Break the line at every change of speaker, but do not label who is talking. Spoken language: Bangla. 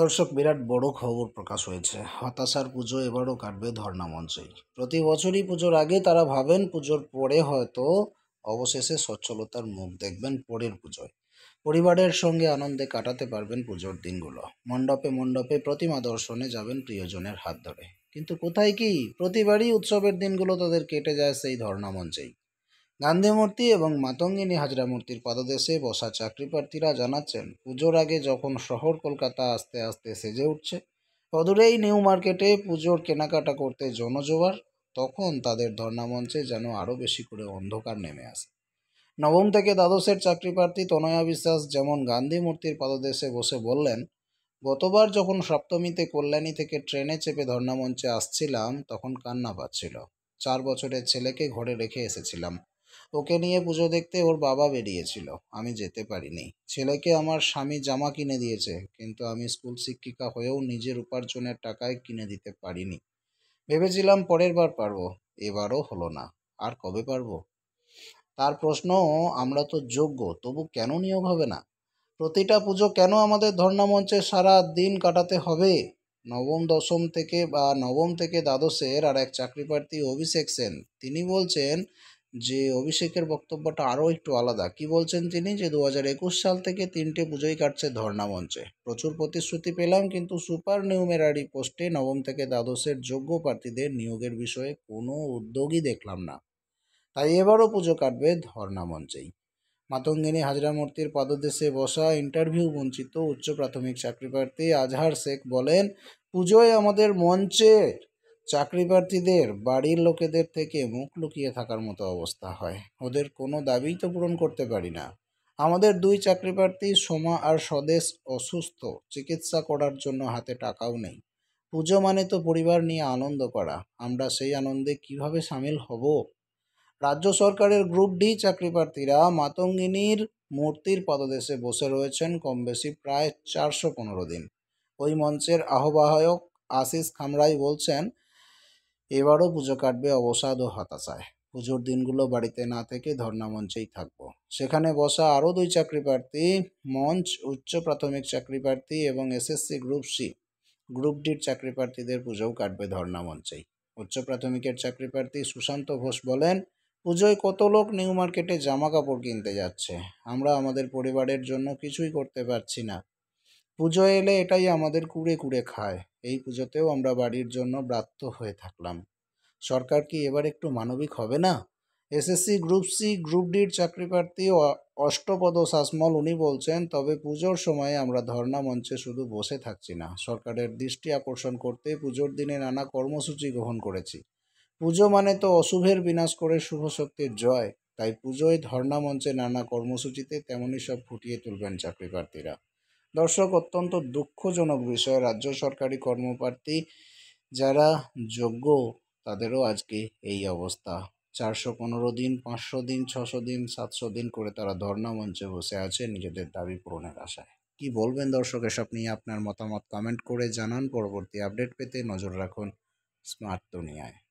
দর্শক বিরাট বড় খবর প্রকাশ হয়েছে হতাশার পুজো এবারও কাটবে ধর্না মঞ্চেই প্রতি বছরই পুজোর আগে তারা ভাবেন পুজোর পরে হয়তো অবশেষে সচ্ছলতার মুখ দেখবেন পরের পুজোয় পরিবারের সঙ্গে আনন্দে কাটাতে পারবেন পুজোর দিনগুলো মণ্ডপে মণ্ডপে প্রতিমা দর্শনে যাবেন প্রিয়জনের হাত ধরে কিন্তু কোথায় কি প্রতিবারই উৎসবের দিনগুলো তাদের কেটে যায় সেই ধর্না মঞ্চেই গান্ধী এবং মাতঙ্গিনী হাজরা মূর্তির পাদদেশে বসা চাকরিপ্রার্থীরা জানাচ্ছেন পুজোর আগে যখন শহর কলকাতা আস্তে আস্তে সেজে উঠছে অদূরেই নিউ মার্কেটে পুজোর কেনাকাটা করতে জনজোয়ার তখন তাদের ধর্নামঞ্চে যেন আরও বেশি করে অন্ধকার নেমে আসে নবম থেকে দ্বাদশের চাকরিপ্রার্থী তনয়া বিশ্বাস যেমন গান্ধী মূর্তির পাদদেশে বসে বললেন গতবার যখন সপ্তমীতে কল্যাণী থেকে ট্রেনে চেপে ধর্নামঞ্চে আসছিলাম তখন কান্না পাচ্ছিল চার বছরের ছেলেকে ঘরে রেখে এসেছিলাম ওকে নিয়ে পুজো দেখতে ওর বাবা বেরিয়েছিল আমি যেতে পারিনি ছেলেকে আমার স্বামী জামা কিনে দিয়েছে কিন্তু আমি স্কুল শিক্ষিকা হয়েও নিজের উপার্জনের টাকায় কিনে দিতে পারিনি ভেবেছিলাম পরের বার পারবো এবারও হলো না আর কবে পারবো তার প্রশ্ন আমরা তো যোগ্য তবু কেন নিয়োগ হবে না প্রতিটা পুজো কেন আমাদের ধর্ণামঞ্চে সারা দিন কাটাতে হবে নবম দশম থেকে বা নবম থেকে দ্বাদশের আর এক চাকরি প্রার্থী অভিষেক সেন তিনি বলছেন যে অভিষেকের বক্তব্যটা আরও একটু আলাদা কি বলছেন তিনি যে দু সাল থেকে তিনটে পুজোই কাটছে ধর্ণা মঞ্চে প্রচুর প্রতিশ্রুতি পেলাম কিন্তু সুপার নিউমেরারি পোস্টে নবম থেকে দ্বাদশের যোগ্য প্রার্থীদের নিয়োগের বিষয়ে কোনো উদ্যোগই দেখলাম না তাই এবারও পুজো কাটবে ধর্ণা মঞ্চেই মাতঙ্গিনী হাজরা মূর্তির পাদদেশে বসা ইন্টারভিউ বঞ্চিত উচ্চ প্রাথমিক চাকরি প্রার্থী আজহার শেখ বলেন পুজোয় আমাদের মঞ্চে চাকরি প্রার্থীদের বাড়ির লোকেদের থেকে মুখ লুকিয়ে থাকার মতো অবস্থা হয় ওদের কোনো দাবিই তো পূরণ করতে পারি না আমাদের দুই চাকরি প্রার্থী সোমা আর স্বদেশ অসুস্থ চিকিৎসা করার জন্য হাতে টাকাও নেই পুজো মানে তো পরিবার নিয়ে আনন্দ করা আমরা সেই আনন্দে কিভাবে সামিল হব রাজ্য সরকারের গ্রুপ ডি চাকরি প্রার্থীরা মাতঙ্গিনীর মূর্তির পদদেশে বসে রয়েছেন কম বেশি প্রায় চারশো পনেরো দিন ওই মঞ্চের আহ্বায়ক আশিস খামরাই বলছেন এবারও পুজো কাটবে অবসাদ ও হতাশায় পুজোর দিনগুলো বাড়িতে না থেকে ধর্না মঞ্চেই থাকব সেখানে বসা আরও দুই চাকরি প্রার্থী মঞ্চ উচ্চ প্রাথমিক চাকরি প্রার্থী এবং এসএসসি গ্রুপ সি গ্রুপ ডির চাকরি প্রার্থীদের পুজোও কাটবে ধর্না মঞ্চেই উচ্চ প্রাথমিকের চাকরি প্রার্থী সুশান্ত ঘোষ বলেন পুজোয় কত লোক নিউ মার্কেটে জামা কাপড় কিনতে যাচ্ছে আমরা আমাদের পরিবারের জন্য কিছুই করতে পারছি না পুজো এলে এটাই আমাদের কুড়ে কুড়ে খায় এই পুজোতেও আমরা বাড়ির জন্য ব্রাত্য হয়ে থাকলাম সরকার কি এবার একটু মানবিক হবে না এসএসসি গ্রুপ সি গ্রুপ ডির চাকরি প্রার্থী অষ্টপদ শাসমল উনি বলছেন তবে পুজোর সময়ে আমরা ধর্ণা মঞ্চে শুধু বসে থাকছি না সরকারের দৃষ্টি আকর্ষণ করতে পুজোর দিনে নানা কর্মসূচি গ্রহণ করেছি পুজো মানে তো অশুভের বিনাশ করে শুভ শক্তির জয় তাই পুজোয় ধর্ণা মঞ্চে নানা কর্মসূচিতে তেমনই সব ফুটিয়ে তুলবেন চাকরি প্রার্থীরা দর্শক অত্যন্ত দুঃখজনক বিষয় রাজ্য সরকারি কর্মপ্রার্থী যারা যোগ্য তাদেরও আজকে এই অবস্থা চারশো পনেরো দিন পাঁচশো দিন ছশো দিন সাতশো দিন করে তারা ধর্ণা মঞ্চে বসে আছে নিজেদের দাবি পূরণের আশায় কি বলবেন দর্শক এসব নিয়ে আপনার মতামত কমেন্ট করে জানান পরবর্তী আপডেট পেতে নজর রাখুন স্মার্ট দুনিয়ায়